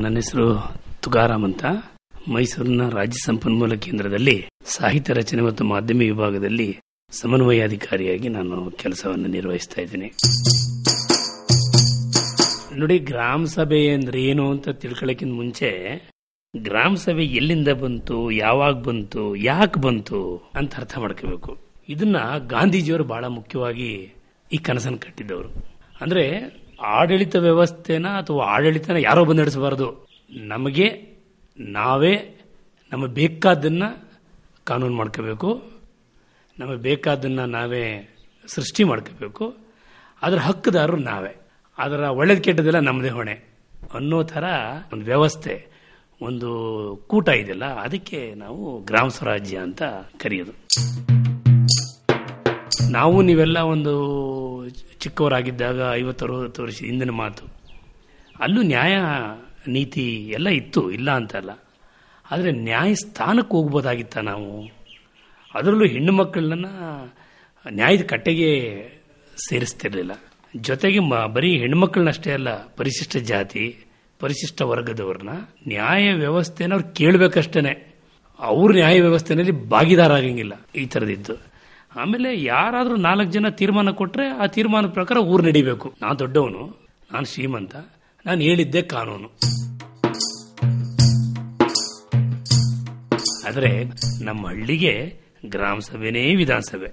ನನ್ನ ಹೆಸರು ತುಕಾರಾಮ್ ಅಂತ ಮೈಸೂರಿನ ರಾಜ್ಯ ಸಂಪನ್ಮೂಲ ಕೇಂದ್ರದಲ್ಲಿ ಸಾಹಿತ್ಯ ರಚನೆ ಮತ್ತು ಮಾಧ್ಯಮ ವಿಭಾಗದಲ್ಲಿ ಸಮನ್ವಯಾಧಿಕಾರಿಯಾಗಿ ನಾನು ಕೆಲಸವನ್ನು ನಿರ್ವಹಿಸ್ತಾ ಇದ್ದೀನಿ ನೋಡಿ ಗ್ರಾಮ ಸಭೆ ಅಂದ್ರೆ ಏನು ಅಂತ ತಿಳ್ಕೊಳಕ್ಕಿಂತ ಮುಂಚೆ ಗ್ರಾಮ ಸಭೆ ಎಲ್ಲಿಂದ ಬಂತು ಯಾವಾಗ ಬಂತು ಯಾಕೆ ಬಂತು ಅಂತ ಅರ್ಥ ಮಾಡ್ಕೋಬೇಕು ಇದನ್ನ ಗಾಂಧೀಜಿಯವರು ಬಹಳ ಮುಖ್ಯವಾಗಿ ಈ ಕನಸನ್ನು ಕಟ್ಟಿದ್ದವರು ಅಂದ್ರೆ ಆಡಳಿತ ವ್ಯವಸ್ಥೆನ ಅಥವಾ ಆಡಳಿತನ ಯಾರೋ ಬಂದು ನಡೆಸಬಾರದು ನಮಗೆ ನಾವೇ ನಮಗೆ ಬೇಕಾದ್ದನ್ನು ಕಾನೂನು ಮಾಡ್ಕೋಬೇಕು ನಮಗೆ ಬೇಕಾದ್ದನ್ನು ನಾವೇ ಸೃಷ್ಟಿ ಮಾಡ್ಕೋಬೇಕು ಅದರ ಹಕ್ಕುದಾರರು ನಾವೇ ಅದರ ಒಳ್ಳೇದು ಕೆಟ್ಟದೆಲ್ಲ ನಮ್ಮದೇ ಹೊಣೆ ಅನ್ನೋ ಥರ ಒಂದು ವ್ಯವಸ್ಥೆ ಒಂದು ಕೂಟ ಇದೆಯಲ್ಲ ಅದಕ್ಕೆ ನಾವು ಗ್ರಾಮ ಸ್ವರಾಜ್ಯ ಅಂತ ಕರೆಯೋದು ನಾವು ನೀವೆಲ್ಲ ಒಂದು ಚಿಕ್ಕವರಾಗಿದ್ದಾಗ ಐವತ್ತು ಅರವತ್ತು ವರ್ಷ ಹಿಂದಿನ ಮಾತು ಅಲ್ಲೂ ನ್ಯಾಯ ನೀತಿ ಎಲ್ಲ ಇತ್ತು ಇಲ್ಲ ಅಂತಲ್ಲ ಆದರೆ ನ್ಯಾಯಸ್ಥಾನಕ್ಕೆ ಹೋಗ್ಬೋದಾಗಿತ್ತ ನಾವು ಅದರಲ್ಲೂ ಹೆಣ್ಣು ಮಕ್ಕಳನ್ನ ನ್ಯಾಯದ ಕಟ್ಟೆಗೆ ಸೇರಿಸ್ತಿರಲಿಲ್ಲ ಜೊತೆಗೆ ಮ ಬರೀ ಹೆಣ್ಮಕ್ಳನ್ನಷ್ಟೇ ಅಲ್ಲ ಪರಿಶಿಷ್ಟ ಜಾತಿ ಪರಿಶಿಷ್ಟ ವರ್ಗದವ್ರನ್ನ ನ್ಯಾಯ ವ್ಯವಸ್ಥೆನ ಅವ್ರು ಕೇಳಬೇಕಷ್ಟೇ ಅವ್ರ ನ್ಯಾಯ ವ್ಯವಸ್ಥೆನಲ್ಲಿ ಭಾಗಿದಾರ ಆಗಂಗಿಲ್ಲ ಈ ಥರದಿದ್ದು ಆಮೇಲೆ ಯಾರಾದರೂ ನಾಲ್ಕು ಜನ ತೀರ್ಮಾನ ಕೊಟ್ಟರೆ ಆ ತೀರ್ಮಾನ ಪ್ರಕಾರ ಊರು ನಡಿಬೇಕು ನಾನು ದೊಡ್ಡವನು ನಾನು ಶ್ರೀಮಂತ ನಾನು ಹೇಳಿದ್ದೆ ಕಾನೂನು ಆದರೆ ನಮ್ಮ ಹಳ್ಳಿಗೆ ಗ್ರಾಮ ಸಭೆನೇ ವಿಧಾನಸಭೆ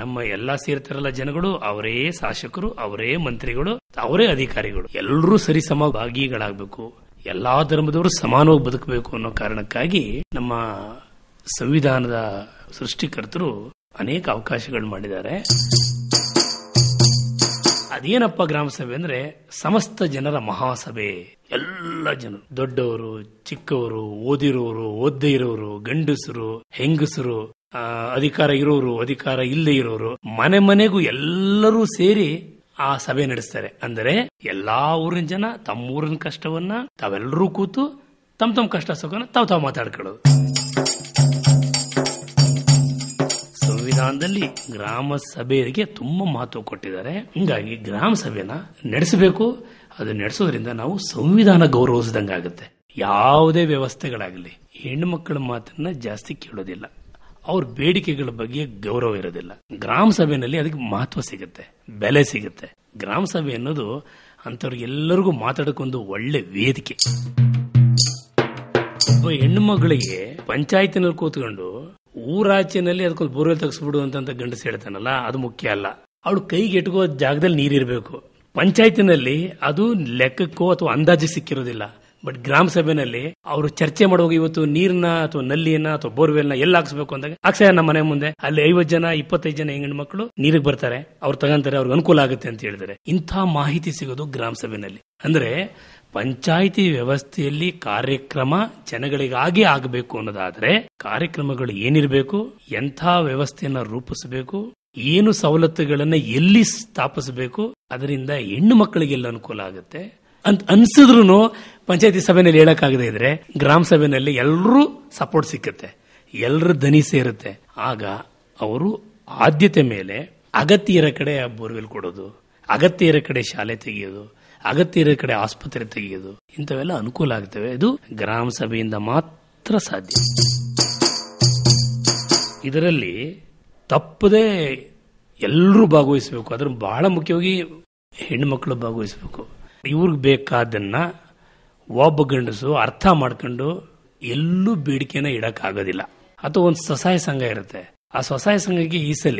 ನಮ್ಮ ಎಲ್ಲ ಸೇರ್ತಾರಲ್ಲ ಜನಗಳು ಅವರೇ ಶಾಸಕರು ಅವರೇ ಮಂತ್ರಿಗಳು ಅವರೇ ಅಧಿಕಾರಿಗಳು ಎಲ್ಲರೂ ಸರಿ ಸಮಭಾಗಿಗಳಾಗಬೇಕು ಎಲ್ಲಾ ಧರ್ಮದವರು ಸಮಾನವಾಗಿ ಬದುಕಬೇಕು ಅನ್ನೋ ಕಾರಣಕ್ಕಾಗಿ ನಮ್ಮ ಸಂವಿಧಾನದ ಸೃಷ್ಟಿಕರ್ತರು ಅನೇಕ ಅವಕಾಶಗಳು ಮಾಡಿದ್ದಾರೆ ಅದೇನಪ್ಪ ಗ್ರಾಮ ಸಭೆ ಅಂದ್ರೆ ಸಮಸ್ತ ಜನರ ಮಹಾಸಭೆ ಎಲ್ಲ ಜನರು ದೊಡ್ಡವರು ಚಿಕ್ಕವರು ಓದಿರೋರು ಓದ್ದೆ ಇರೋರು ಗಂಡಸರು ಹೆಂಗಸರು ಅಧಿಕಾರ ಇರೋರು ಅಧಿಕಾರ ಇಲ್ಲದೆ ಇರೋರು ಮನೆ ಮನೆಗೂ ಎಲ್ಲರೂ ಸೇರಿ ಆ ಸಭೆ ನಡೆಸ್ತಾರೆ ಅಂದರೆ ಎಲ್ಲಾ ಊರಿನ ಜನ ತಮ್ಮೂರಿನ ಕಷ್ಟವನ್ನ ತಾವೆಲ್ಲರೂ ಕೂತು ತಮ್ಮ ತಮ್ಮ ಕಷ್ಟ ಸುಖನ ತಾವ್ ತಾವ್ ಮಾತಾಡ್ಕೊಳ್ಳೋದು ಸಂವಿಧಾನದಲ್ಲಿ ಗ್ರಾಮ ಸಭೆಗೆ ತುಂಬಾ ಮಹತ್ವ ಕೊಟ್ಟಿದ್ದಾರೆ ಹಿಂಗಾಗಿ ಗ್ರಾಮ ಸಭೆನ ನಡೆಸಬೇಕು ಅದು ನಡೆಸೋದ್ರಿಂದ ನಾವು ಸಂವಿಧಾನ ಗೌರವಿಸಿದಂಗೆ ಆಗುತ್ತೆ ಯಾವುದೇ ವ್ಯವಸ್ಥೆಗಳಾಗಲಿ ಹೆಣ್ಣು ಮಕ್ಕಳ ಮಾತನ್ನ ಜಾಸ್ತಿ ಕೇಳೋದಿಲ್ಲ ಅವ್ರ ಬೇಡಿಕೆಗಳ ಬಗ್ಗೆ ಗೌರವ ಇರೋದಿಲ್ಲ ಗ್ರಾಮ ಸಭೆಯಲ್ಲಿ ಅದಕ್ಕೆ ಮಹತ್ವ ಸಿಗುತ್ತೆ ಬೆಲೆ ಸಿಗುತ್ತೆ ಗ್ರಾಮ ಸಭೆ ಅನ್ನೋದು ಎಲ್ಲರಿಗೂ ಮಾತಾಡೋಕ್ಕೊಂದು ಒಳ್ಳೆ ವೇದಿಕೆ ಒಬ್ಬ ಹೆಣ್ಣು ಮಗಳಿಗೆ ಪಂಚಾಯತಿನಲ್ಲಿ ಕೂತ್ಕೊಂಡು ಊರಾಚಿನಲ್ಲಿ ಅದಕ್ಕೊಂದು ಬೋರ್ವೆಲ್ ತಗಸ್ಬಿಡು ಅಂತ ಗಂಡಸ್ ಹೇಳ್ತಾನಲ್ಲ ಅದು ಮುಖ್ಯ ಅಲ್ಲ ಅವಳು ಕೈಗೆ ಎಟ್ಕೋ ಜಾಗದಲ್ಲಿ ನೀರಿರಬೇಕು ಪಂಚಾಯತಿನಲ್ಲಿ ಅದು ಲೆಕ್ಕಕ್ಕೋ ಅಥವಾ ಅಂದಾಜು ಸಿಕ್ಕಿರೋದಿಲ್ಲ ಬಟ್ ಗ್ರಾಮ ಸಭೆನಲ್ಲಿ ಅವರು ಚರ್ಚೆ ಮಾಡುವಾಗ ಇವತ್ತು ನೀರ್ನ ಅಥವಾ ನಲ್ಲಿಯನ್ನ ಅಥವಾ ಬೋರ್ವೆಲ್ನ ಎಲ್ಲ ಹಾಕ್ಸ್ಬೇಕು ಅಂದಾಗ ಅಕ್ಷಯ ನಮ್ಮ ಮನೆ ಮುಂದೆ ಅಲ್ಲಿ ಐವತ್ತು ಜನ ಇಪ್ಪತ್ತೈದು ಜನ ಹೆಣ್ಣು ಮಕ್ಕಳು ನೀರಿಗೆ ಬರ್ತಾರೆ ಅವ್ರು ತಗೊಂತಾರೆ ಅವ್ರಿಗೆ ಅನುಕೂಲ ಆಗುತ್ತೆ ಅಂತ ಹೇಳಿದರೆ ಇಂಥ ಮಾಹಿತಿ ಸಿಗೋದು ಗ್ರಾಮ ಸಭೆನಲ್ಲಿ ಅಂದ್ರೆ ಪಂಚಾಯಿತಿ ವ್ಯವಸ್ಥೆಯಲ್ಲಿ ಕಾರ್ಯಕ್ರಮ ಜನಗಳಿಗಾಗಿ ಆಗಬೇಕು ಅನ್ನೋದಾದ್ರೆ ಕಾರ್ಯಕ್ರಮಗಳು ಏನಿರಬೇಕು ಎಂಥ ವ್ಯವಸ್ಥೆಯನ್ನ ರೂಪಿಸಬೇಕು ಏನು ಸವಲತ್ತುಗಳನ್ನ ಎಲ್ಲಿ ಸ್ಥಾಪಿಸಬೇಕು ಅದರಿಂದ ಹೆಣ್ಣು ಮಕ್ಕಳಿಗೆಲ್ಲ ಅನುಕೂಲ ಆಗುತ್ತೆ ಅಂತ ಅನ್ಸಿದ್ರು ಪಂಚಾಯತಿ ಸಭೆಯಲ್ಲಿ ಹೇಳಕ್ಕಾಗದೇ ಇದ್ರೆ ಗ್ರಾಮ ಸಭೆಯಲ್ಲಿ ಎಲ್ಲರೂ ಸಪೋರ್ಟ್ ಸಿಕ್ಕತ್ತೆ ಎಲ್ಲರ ದನಿ ಸೇರುತ್ತೆ ಆಗ ಅವರು ಆದ್ಯತೆ ಮೇಲೆ ಅಗತ್ಯ ಇರೋ ಕಡೆ ಬೋರ್ವೆಲ್ ಕೊಡೋದು ಅಗತ್ಯ ಇರೋ ಕಡೆ ಶಾಲೆ ತೆಗೆಯೋದು ಅಗತ್ಯ ಇರೋ ಕಡೆ ಆಸ್ಪತ್ರೆ ತೆಗೆಯೋದು ಇಂಥವೆಲ್ಲ ಅನುಕೂಲ ಆಗ್ತವೆ ಇದು ಗ್ರಾಮ ಸಭೆಯಿಂದ ಮಾತ್ರ ಸಾಧ್ಯ ಇದರಲ್ಲಿ ತಪ್ಪದೇ ಎಲ್ಲರೂ ಭಾಗವಹಿಸಬೇಕು ಅದ್ರ ಬಹಳ ಮುಖ್ಯವಾಗಿ ಹೆಣ್ಣು ಮಕ್ಕಳು ಭಾಗವಹಿಸಬೇಕು ಇವ್ರಿಗೆ ಬೇಕಾದನ್ನು ಒಬ್ಬ ಗಂಡಸು ಅರ್ಥ ಮಾಡ್ಕೊಂಡು ಎಲ್ಲೂ ಬೇಡಿಕೆನ ಇಡಕ್ಕಾಗೋದಿಲ್ಲ ಅಥವಾ ಒಂದು ಸ್ವಸಹಾಯ ಸಂಘ ಇರುತ್ತೆ ಆ ಸ್ವಸಹಾಯ ಸಂಘಕ್ಕೆ ಈ ಸಲ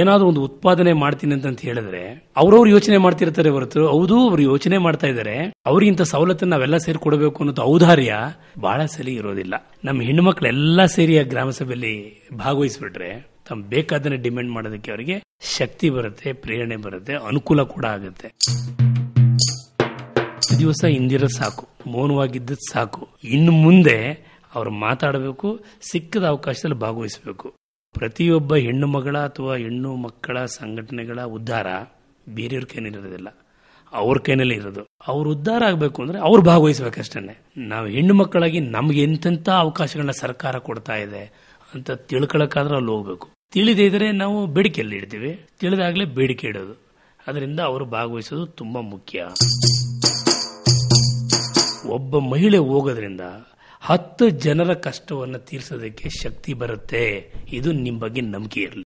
ಏನಾದರೂ ಒಂದು ಉತ್ಪಾದನೆ ಮಾಡ್ತೀನಿ ಅಂತ ಹೇಳಿದ್ರೆ ಅವ್ರವ್ರು ಯೋಚನೆ ಮಾಡ್ತಿರ್ತಾರೆ ಹೊರತು ಹೌದು ಅವ್ರು ಯೋಚನೆ ಮಾಡ್ತಾ ಇದ್ದಾರೆ ಅವ್ರಿಗಿಂತ ಸವಲತ್ತನ್ನ ನಾವೆಲ್ಲ ಸೇರಿ ಕೊಡಬೇಕು ಅನ್ನೋದು ಔದಾರ್ಯ ಬಹಳ ಸಲ ಇರೋದಿಲ್ಲ ನಮ್ಮ ಹೆಣ್ಮಕ್ಳೆಲ್ಲ ಸೇರಿ ಆ ಗ್ರಾಮ ಸಭೆಯಲ್ಲಿ ಭಾಗವಹಿಸ್ಬಿಟ್ರೆ ತಮ್ ಬೇಕಾದನ್ನ ಡಿಮ್ಯಾಂಡ್ ಮಾಡೋದಕ್ಕೆ ಅವರಿಗೆ ಶಕ್ತಿ ಬರುತ್ತೆ ಪ್ರೇರಣೆ ಬರುತ್ತೆ ಅನುಕೂಲ ಕೂಡ ಆಗುತ್ತೆ ಹತ್ತು ದಿವಸ ಹಿಂದಿರೋದು ಸಾಕು ಮೌನವಾಗಿದ್ದದ್ದು ಸಾಕು ಇನ್ನು ಮುಂದೆ ಅವರು ಮಾತಾಡಬೇಕು ಸಿಕ್ಕದ ಅವಕಾಶದಲ್ಲಿ ಭಾಗವಹಿಸಬೇಕು ಪ್ರತಿಯೊಬ್ಬ ಹೆಣ್ಣು ಮಗಳ ಅಥವಾ ಹೆಣ್ಣು ಮಕ್ಕಳ ಸಂಘಟನೆಗಳ ಉದ್ಧಾರ ಬೇರೆಯವ್ರ ಕೈನಲ್ಲಿ ಇರೋದಿಲ್ಲ ಅವ್ರ ಕೈನಲ್ಲಿ ಇರೋದು ಅವ್ರು ಉದ್ಧಾರ ಆಗಬೇಕು ಅಂದರೆ ಅವ್ರು ಭಾಗವಹಿಸಬೇಕಷ್ಟೇ ನಾವು ಹೆಣ್ಣು ಮಕ್ಕಳಾಗಿ ನಮ್ಗೆ ಎಂತೆಂಥ ಅವಕಾಶಗಳನ್ನ ಸರ್ಕಾರ ಕೊಡ್ತಾ ಇದೆ ಅಂತ ತಿಳ್ಕೊಳಕಾದ್ರೆ ಅಲ್ಲಿ ಹೋಗ್ಬೇಕು ತಿಳಿದೇ ಇದ್ರೆ ನಾವು ಬೇಡಿಕೆಯಲ್ಲಿ ಇಡ್ತೀವಿ ತಿಳಿದಾಗಲೇ ಬೇಡಿಕೆ ಇಡೋದು ಅದರಿಂದ ಅವರು ಭಾಗವಹಿಸೋದು ತುಂಬಾ ಮುಖ್ಯ ಒಬ್ಬ ಮಹಿಳೆ ಹೋಗೋದ್ರಿಂದ ಹತ್ತು ಜನರ ಕಷ್ಟವನ್ನು ತೀರಿಸೋದಕ್ಕೆ ಶಕ್ತಿ ಬರುತ್ತೆ ಇದು ನಿಮ್ಮ ಬಗ್ಗೆ ನಂಬಿಕೆ ಇರಲಿ